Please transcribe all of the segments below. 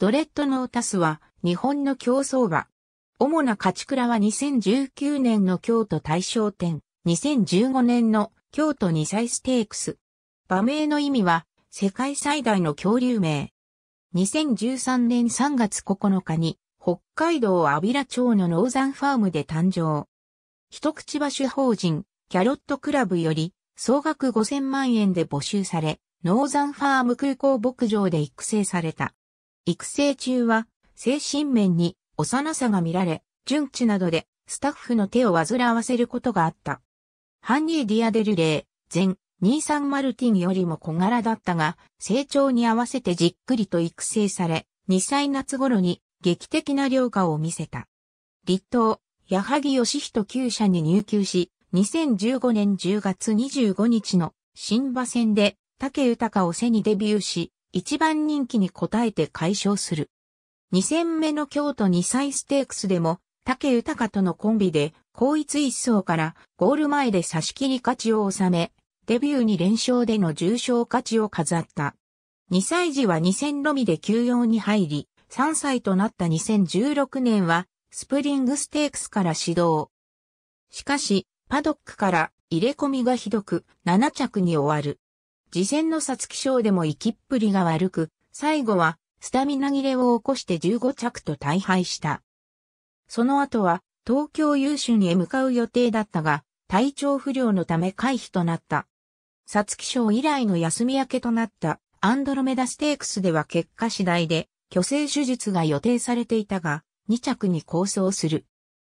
ドレッドノータスは日本の競争馬。主な勝ち倉は2019年の京都大賞店、2015年の京都2歳ステークス。馬名の意味は世界最大の恐竜名。2013年3月9日に北海道安平町のノーザンファームで誕生。一口馬主法人キャロットクラブより総額5000万円で募集され、ノーザンファーム空港牧場で育成された。育成中は、精神面に幼さが見られ、順地などでスタッフの手を煩わせることがあった。ハンニー・ディアデルレー、前、23マルティンよりも小柄だったが、成長に合わせてじっくりと育成され、2歳夏頃に劇的な良化を見せた。立東、矢作義人厩舎に入厩し、2015年10月25日の新馬戦で竹豊を背にデビューし、一番人気に応えて解消する。2戦目の京都2歳ステークスでも、竹豊とのコンビで、高一一層からゴール前で差し切り勝ちを収め、デビューに連勝での重賞勝ちを飾った。2歳児は2戦のみで休養に入り、3歳となった2016年は、スプリングステークスから始動。しかし、パドックから入れ込みがひどく、7着に終わる。次戦の皐月賞でも行きっぷりが悪く、最後はスタミナ切れを起こして15着と大敗した。その後は東京優秀に向かう予定だったが、体調不良のため回避となった。皐月賞以来の休み明けとなったアンドロメダステークスでは結果次第で、虚勢手術が予定されていたが、2着に構想する。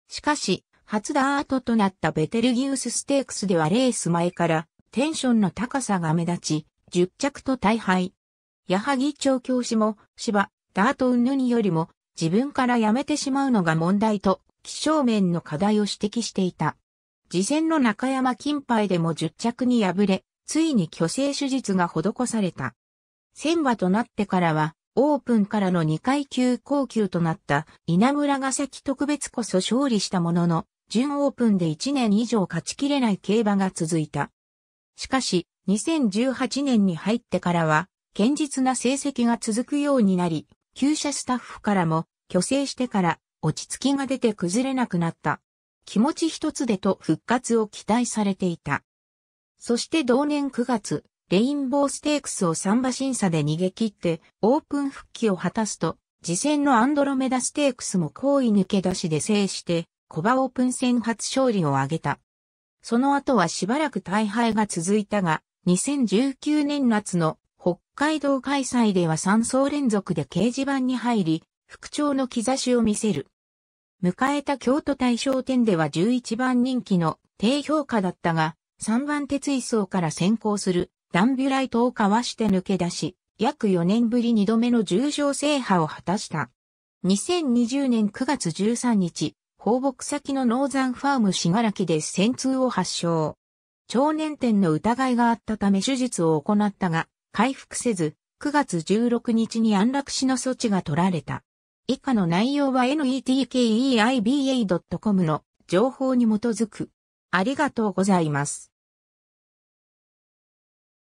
しかし、初ダートとなったベテルギウスステークスではレース前からテンションの高さが目立ち、10着と大敗。矢作調教師も、芝、ダートヌによりも、自分からやめてしまうのが問題と、気象面の課題を指摘していた。事前の中山金牌でも10着に敗れ、ついに虚勢手術が施された。戦馬となってからは、オープンからの2階級高級となった稲村ヶ崎特別こそ勝利したものの、準オープンで1年以上勝ちきれない競馬が続いた。しかし、2018年に入ってからは、堅実な成績が続くようになり、旧社スタッフからも、虚勢してから落ち着きが出て崩れなくなった。気持ち一つでと復活を期待されていた。そして同年9月、レインボーステークスをサンバ審査で逃げ切ってオープン復帰を果たすと、次戦のアンドロメダステークスも好意抜け出しで制して、コバオープン戦初勝利を挙げた。その後はしばらく大敗が続いたが、2019年夏の北海道開催では3層連続で掲示板に入り、復調の兆しを見せる。迎えた京都大賞店では11番人気の低評価だったが、3番鉄位層から先行するダンビュライトをかわして抜け出し、約4年ぶり2度目の重賞制覇を果たした。2020年9月13日、放牧先のノーザンファーム信楽で戦痛を発症。腸年点の疑いがあったため手術を行ったが、回復せず、9月16日に安楽死の措置が取られた。以下の内容は netkeiba.com の情報に基づく。ありがとうございます。